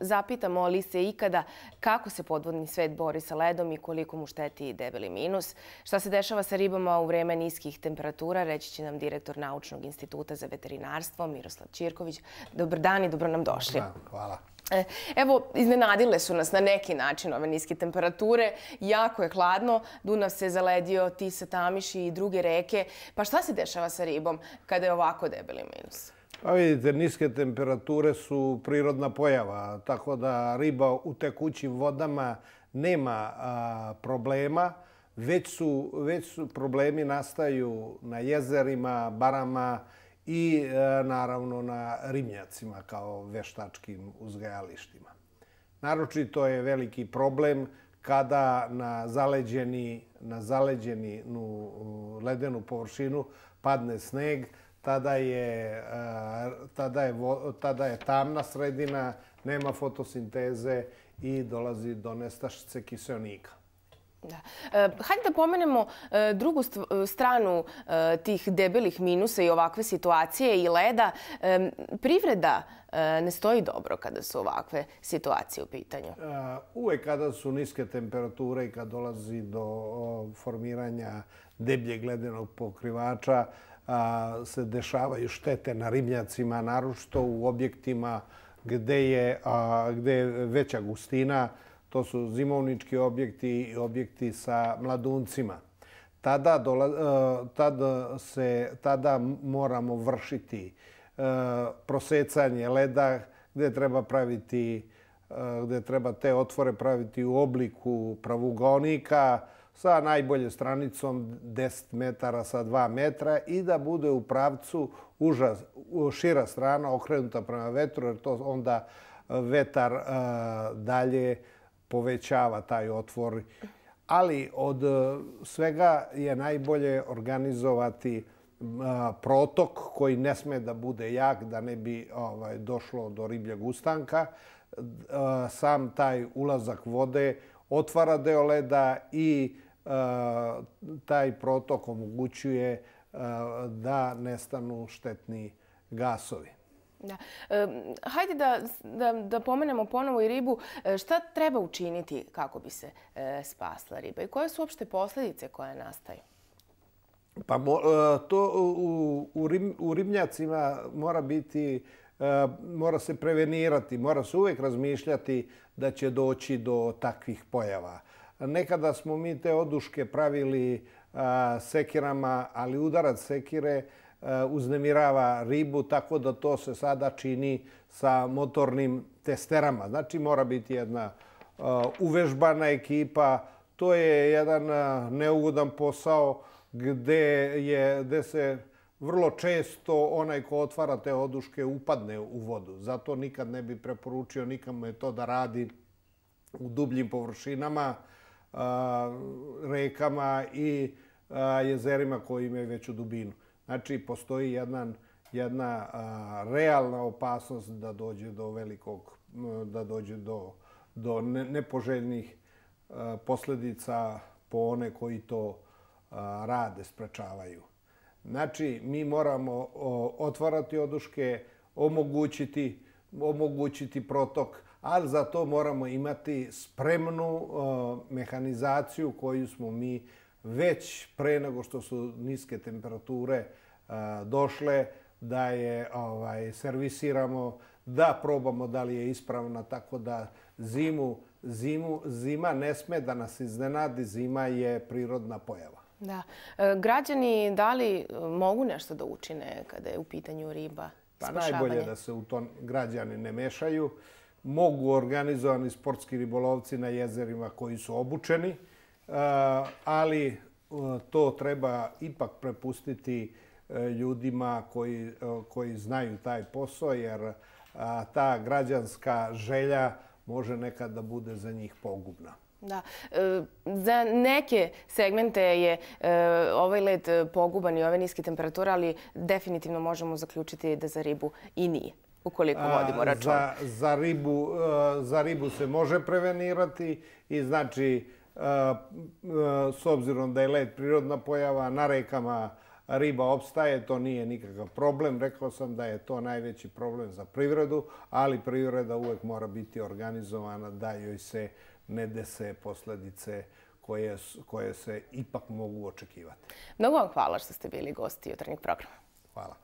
Zapitamo li se ikada kako se podvodni svet bori sa ledom i koliko mu šteti debeli minus? Šta se dešava sa ribama u vreme niskih temperatura? Reći će nam direktor Naučnog instituta za veterinarstvo Miroslav Čirković. Dobar dan i dobro nam došli. Hvala. E, evo, iznenadile su nas na neki način ove niske temperature. Jako je hladno, Dunav se zaledio, Tisa, Tamiš i druge reke. Pa šta se dešava sa ribom kada je ovako debeli minus? Hvala. Pa vidite, niske temperature su prirodna pojava, tako da riba u tekućim vodama nema problema. Već su problemi nastaju na jezerima, barama i e, naravno na rimnjacima kao veštačkim uzgajalištima. Naroči to je veliki problem kada na zaleđenu ledenu površinu padne sneg, tada je, tada, je, tada je tamna sredina, nema fotosinteze i dolazi do nestašice kiselnika. Da. E, hajde da pomenemo e, drugu e, stranu tih debelih minusa i ovakve situacije i leda. Privreda ne stoji dobro kada su ovakve situacije u pitanju. Uvek kada su niske temperature i kad dolazi do formiranja debljeg ledenog pokrivača, se dešavaju štete na ribnjacima, naročito u objektima gde je, a, gde je veća gustina. To su zimovnički objekti i objekti sa mladuncima. Tada, dola, a, se, tada moramo vršiti a, prosecanje leda gde treba praviti a, treba te otvore praviti u obliku pravugonika, sa najbolje stranicom 10 metara sa 2 metra i da bude u pravcu užas, šira strana okrenuta prema vetru, jer to onda e, vetar e, dalje povećava taj otvor. Ali od e, svega je najbolje organizovati protok koji ne sme da bude jak, da ne bi ovaj, došlo do ribljeg ustanka. Sam taj ulazak vode otvara deo leda i uh, taj protok omogućuje da nestanu štetni gasovi. Da. Hajde da, da, da pomenemo ponovo i ribu. E, šta treba učiniti kako bi se e, spasla riba i koje su uopšte posljedice koje nastaju? Pa e, to u, u, u ribnjacima mora biti, mora se prevenirati, mora se uvek razmišljati da će doći do takvih pojava. Nekada smo mi te oduške pravili sekirama, ali udarac sekire uznemirava ribu, tako da to se sada čini sa motornim testerama. Znači, mora biti jedna uvežbana ekipa. To je jedan neugodan posao gde se vrlo često onaj ko otvara te oduške upadne u vodu. Zato nikad ne bi preporučio nikamo je to da radi u dubljim površinama rekama i jezerima koji imaju veću dubinu. Znači, postoji jedan, jedna realna opasnost da dođe do velikog, da dođe do, do nepoželjnih a, posljedica po one koji to rade, sprečavaju. Znači, mi moramo otvarati oduške, omogućiti, omogućiti protok, ali za to moramo imati spremnu e, mehanizaciju koju smo mi već pre nego što su niske temperature e, došle, da je ovaj, servisiramo, da probamo da li je ispravna, tako da zimu, zimu, zima ne sme da nas iznenadi, zima je prirodna pojava. Da. E, građani, da li mogu nešto da učine kada je u pitanju riba? Pa najbolje da se u to građani ne mešaju mogu organizovani sportski ribolovci na jezerima koji su obučeni, e, ali e, to treba ipak prepustiti e, ljudima koji, koji znaju taj posao, jer ta građanska želja može nekad da bude za njih pogubna. Da. Za neke segmente je ovaj led poguban i ove niske temperature, ali definitivno možemo zaključiti da za ribu i nije ukoliko vodimo račun. Za, za, ribu, e, za ribu se može prevenirati i znači, e, e, s obzirom da je led prirodna pojava, na rekama riba obstaje, to nije nikakav problem. Rekao sam da je to najveći problem za privredu, ali privreda uvek mora biti organizovana da joj se ne dese posledice koje, koje se ipak mogu očekivati. Mnogo vam hvala što ste bili gosti jutarnjeg programa. Hvala.